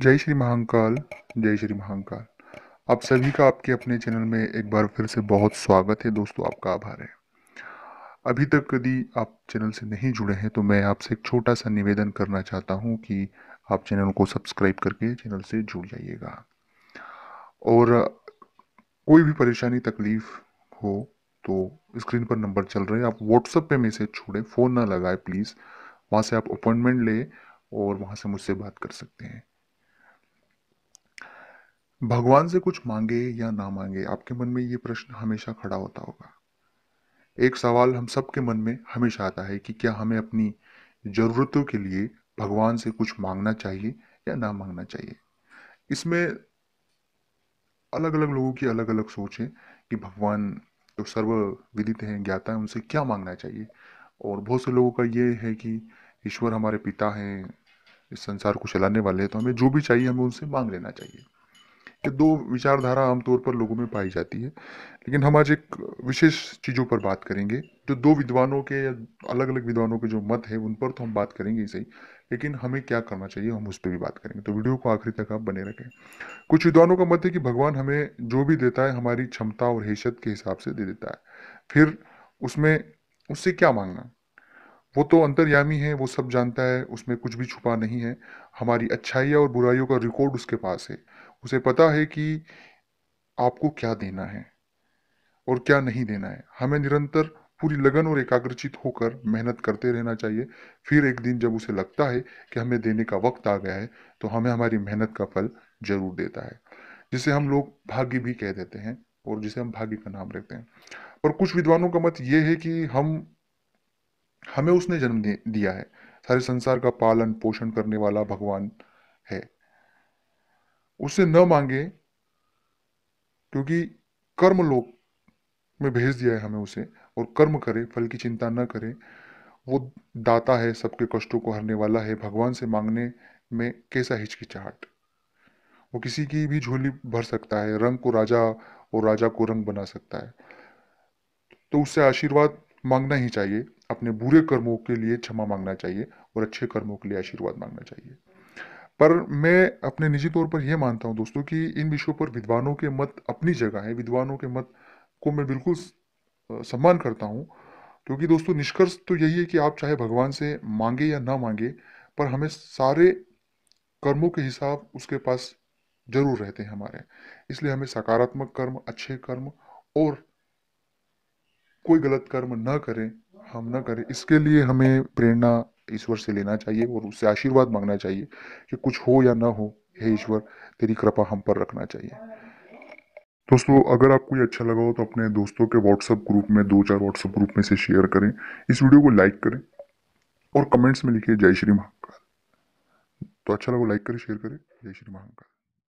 जय श्री महाकाल जय श्री महाकाल आप सभी का आपके अपने चैनल में एक बार फिर से बहुत स्वागत है दोस्तों आपका आभार है अभी तक यदि आप चैनल से नहीं जुड़े हैं तो मैं आपसे एक छोटा सा निवेदन करना चाहता हूं कि आप चैनल को सब्सक्राइब करके चैनल से जुड़ जाइएगा और कोई भी परेशानी तकलीफ हो तो स्क्रीन पर नंबर चल रहे हैं आप व्हाट्सएप पे मैसेज छोड़ें फ़ोन ना लगाए प्लीज़ वहाँ से आप अपॉइंटमेंट लें और वहाँ से मुझसे बात कर सकते हैं भगवान से कुछ मांगे या ना मांगे आपके मन में ये प्रश्न हमेशा खड़ा होता होगा एक सवाल हम सबके मन में हमेशा आता है कि क्या हमें अपनी ज़रूरतों के लिए भगवान से कुछ मांगना चाहिए या ना मांगना चाहिए इसमें अलग अलग लोगों की अलग अलग सोच है कि भगवान जो तो सर्व विदित हैं ज्ञाता है उनसे क्या मांगना चाहिए और बहुत से लोगों का ये है कि ईश्वर हमारे पिता हैं इस संसार को चलाने वाले हैं तो हमें जो भी चाहिए हमें उनसे मांग लेना चाहिए ये दो विचारधारा आमतौर पर लोगों में पाई जाती है लेकिन हम आज एक विशेष चीज़ों पर बात करेंगे जो दो विद्वानों के या अलग अलग विद्वानों के जो मत है उन पर तो हम बात करेंगे ही सही लेकिन हमें क्या करना चाहिए हम उस पर भी बात करेंगे तो वीडियो को आखिरी तक आप बने रखें कुछ विद्वानों का मत है कि भगवान हमें जो भी देता है हमारी क्षमता और हैसियत के हिसाब से दे देता है फिर उसमें उससे क्या मांगना वो तो अंतर्यामी है वो सब जानता है उसमें कुछ भी छुपा नहीं है हमारी अच्छाइयाँ और बुराइयों का रिकॉर्ड उसके पास है उसे पता है कि आपको क्या देना है और क्या नहीं देना है हमें निरंतर पूरी लगन और एकाग्रचित होकर मेहनत करते रहना चाहिए फिर एक दिन जब उसे लगता है कि हमें देने का वक्त आ गया है तो हमें हमारी मेहनत का फल जरूर देता है जिसे हम लोग भाग्य भी कह देते हैं और जिसे हम भाग्य का नाम रखते हैं पर कुछ विद्वानों का मत ये है कि हम हमें उसने जन्म दिया है सारे संसार का पालन पोषण करने वाला भगवान है उससे न मांगे क्योंकि कर्म लोक में भेज दिया है हमें उसे और कर्म करे फल की चिंता न करे वो दाता है सबके कष्टों को हरने वाला है भगवान से मांगने में कैसा हिचकिचाहट वो किसी की भी झोली भर सकता है रंग को राजा और राजा को रंग बना सकता है तो उससे आशीर्वाद मांगना ही चाहिए अपने बुरे कर्मों के लिए क्षमा मांगना चाहिए और अच्छे कर्मों के लिए आशीर्वाद मांगना चाहिए पर मैं अपने निजी तौर पर यह मानता हूँ दोस्तों कि इन विषयों पर विद्वानों के मत अपनी जगह है विद्वानों के मत को मैं बिल्कुल सम्मान करता हूँ क्योंकि दोस्तों निष्कर्ष तो यही है कि आप चाहे भगवान से मांगे या ना मांगे पर हमें सारे कर्मों के हिसाब उसके पास जरूर रहते हैं हमारे इसलिए हमें सकारात्मक कर्म अच्छे कर्म और कोई गलत कर्म न करें हम न करें इसके लिए हमें प्रेरणा ईश्वर से लेना चाहिए और उससे आशीर्वाद मांगना चाहिए कि कुछ हो या ना हो हे ईश्वर तेरी कृपा हम पर रखना चाहिए दोस्तों अगर आपको ये अच्छा लगा हो तो अपने दोस्तों के व्हाट्सएप ग्रुप में दो चार व्हाट्सएप ग्रुप में से शेयर करें इस वीडियो को लाइक करें और कमेंट्स में लिखिए जय श्री महाकाल तो अच्छा लगा लाइक करें शेयर करें जय श्री महाकाल